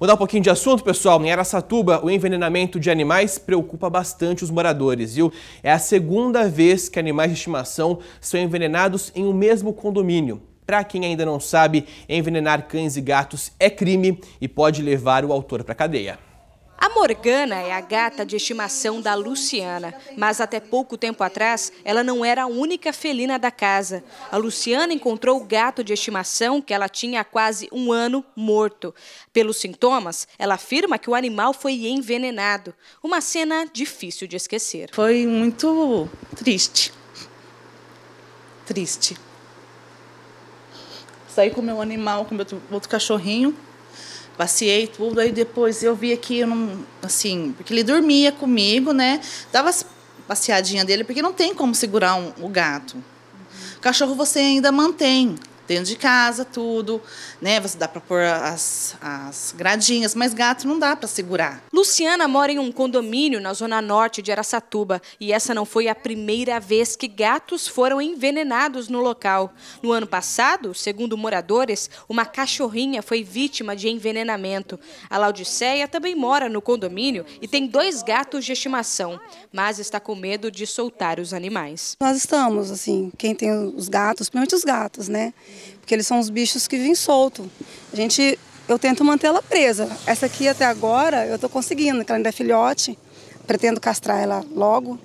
Mudar um pouquinho de assunto, pessoal. Em Aracatuba, o envenenamento de animais preocupa bastante os moradores, viu? É a segunda vez que animais de estimação são envenenados em um mesmo condomínio. Para quem ainda não sabe, envenenar cães e gatos é crime e pode levar o autor para cadeia. A Morgana é a gata de estimação da Luciana, mas até pouco tempo atrás ela não era a única felina da casa. A Luciana encontrou o gato de estimação que ela tinha há quase um ano morto. Pelos sintomas, ela afirma que o animal foi envenenado. Uma cena difícil de esquecer. Foi muito triste. Triste. Saí com o meu animal, com o meu outro cachorrinho passei tudo, aí depois eu vi que eu não. Assim, porque ele dormia comigo, né? Dava passeadinha dele, porque não tem como segurar um, o gato. O cachorro você ainda mantém dentro de casa, tudo, né? Você dá para pôr as, as gradinhas, mas gato não dá para segurar. Luciana mora em um condomínio na zona norte de Araçatuba e essa não foi a primeira vez que gatos foram envenenados no local. No ano passado, segundo moradores, uma cachorrinha foi vítima de envenenamento. A Laudiceia também mora no condomínio e tem dois gatos de estimação, mas está com medo de soltar os animais. Nós estamos, assim, quem tem os gatos, principalmente os gatos, né? porque eles são os bichos que vêm solto. A gente, eu tento mantê-la presa. Essa aqui até agora eu estou conseguindo, que ela ainda é filhote, pretendo castrar ela logo.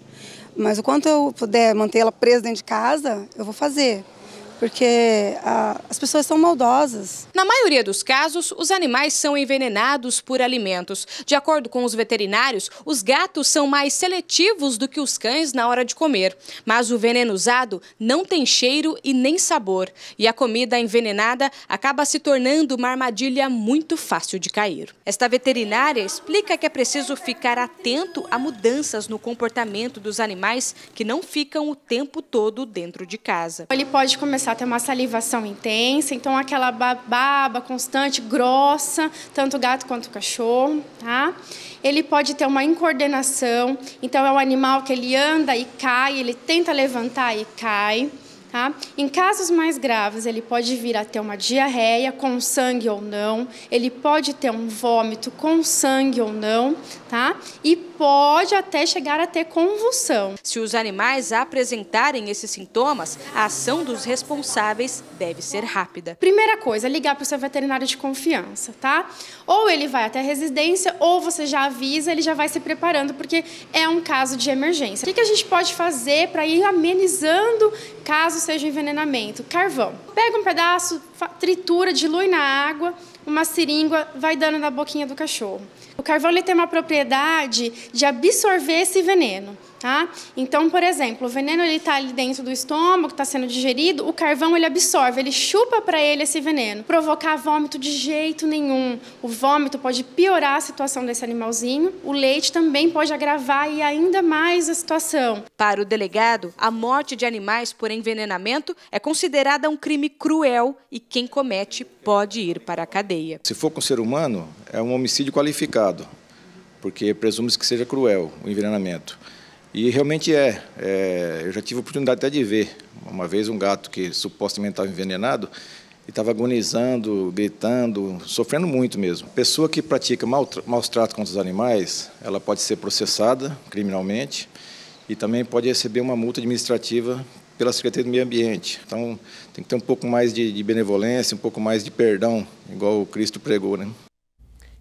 Mas o quanto eu puder mantê-la presa dentro de casa, eu vou fazer porque a, ah, as pessoas são maldosas. Na maioria dos casos, os animais são envenenados por alimentos. De acordo com os veterinários, os gatos são mais seletivos do que os cães na hora de comer. Mas o veneno usado não tem cheiro e nem sabor. E a comida envenenada acaba se tornando uma armadilha muito fácil de cair. Esta veterinária explica que é preciso ficar atento a mudanças no comportamento dos animais que não ficam o tempo todo dentro de casa. Ele pode começar começar a ter uma salivação intensa, então aquela baba constante, grossa, tanto gato quanto cachorro, tá? Ele pode ter uma incoordenação, então é um animal que ele anda e cai, ele tenta levantar e cai. Tá? Em casos mais graves, ele pode vir a ter uma diarreia com sangue ou não, ele pode ter um vômito com sangue ou não, tá? E pode até chegar a ter convulsão. Se os animais apresentarem esses sintomas, a ação dos responsáveis deve ser rápida. Primeira coisa, ligar para o seu veterinário de confiança, tá? Ou ele vai até a residência, ou você já avisa, ele já vai se preparando, porque é um caso de emergência. O que a gente pode fazer para ir amenizando casos seja envenenamento. Carvão. Pega um pedaço, tritura, dilui na água uma seringa, vai dando na boquinha do cachorro. O carvão ele tem uma propriedade de absorver esse veneno. Tá? Então, por exemplo, o veneno ele está ali dentro do estômago, está sendo digerido, o carvão ele absorve, ele chupa para ele esse veneno. Provocar vômito de jeito nenhum. O vômito pode piorar a situação desse animalzinho. O leite também pode agravar e ainda mais a situação. Para o delegado, a morte de animais por envenenamento é considerada um crime cruel e quem comete pode ir para a cadeia cadeia. Se for com ser humano, é um homicídio qualificado, porque presume-se que seja cruel o envenenamento. E realmente é. é. Eu já tive a oportunidade até de ver uma vez um gato que supostamente estava envenenado e estava agonizando, gritando, sofrendo muito mesmo. Pessoa que pratica maus tratos contra os animais, ela pode ser processada criminalmente e também pode receber uma multa administrativa pela Secretaria do Meio Ambiente. Então, tem que ter um pouco mais de, de benevolência, um pouco mais de perdão, igual o Cristo pregou, né?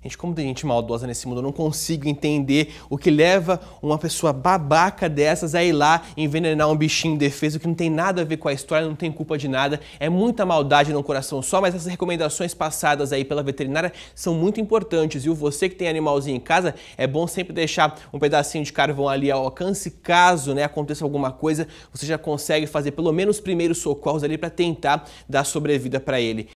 Gente, como tem gente maldosa nesse mundo, eu não consigo entender o que leva uma pessoa babaca dessas a ir lá envenenar um bichinho indefeso que não tem nada a ver com a história, não tem culpa de nada. É muita maldade no coração só, mas essas recomendações passadas aí pela veterinária são muito importantes, viu? Você que tem animalzinho em casa, é bom sempre deixar um pedacinho de carvão ali ao alcance, caso né, aconteça alguma coisa, você já consegue fazer pelo menos primeiros socorros ali para tentar dar sobrevida para ele.